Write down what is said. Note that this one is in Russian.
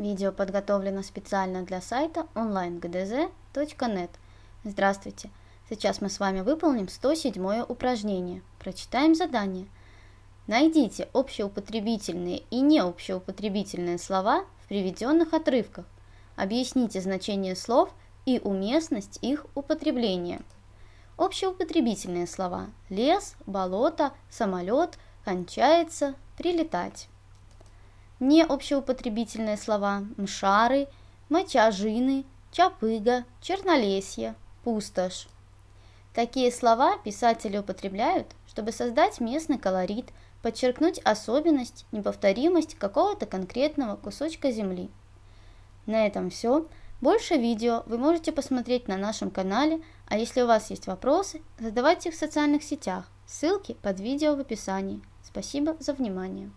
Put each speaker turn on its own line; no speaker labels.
Видео подготовлено специально для сайта online.gdz.net. Здравствуйте! Сейчас мы с вами выполним 107 упражнение. Прочитаем задание. Найдите общеупотребительные и необщеупотребительные слова в приведенных отрывках. Объясните значение слов и уместность их употребления. Общеупотребительные слова – лес, болото, самолет, кончается, прилетать не общеупотребительные слова «мшары», «мочажины», «чапыга», «чернолесье», «пустошь». Такие слова писатели употребляют, чтобы создать местный колорит, подчеркнуть особенность, неповторимость какого-то конкретного кусочка земли. На этом все. Больше видео вы можете посмотреть на нашем канале, а если у вас есть вопросы, задавайте их в социальных сетях. Ссылки под видео в описании. Спасибо за внимание.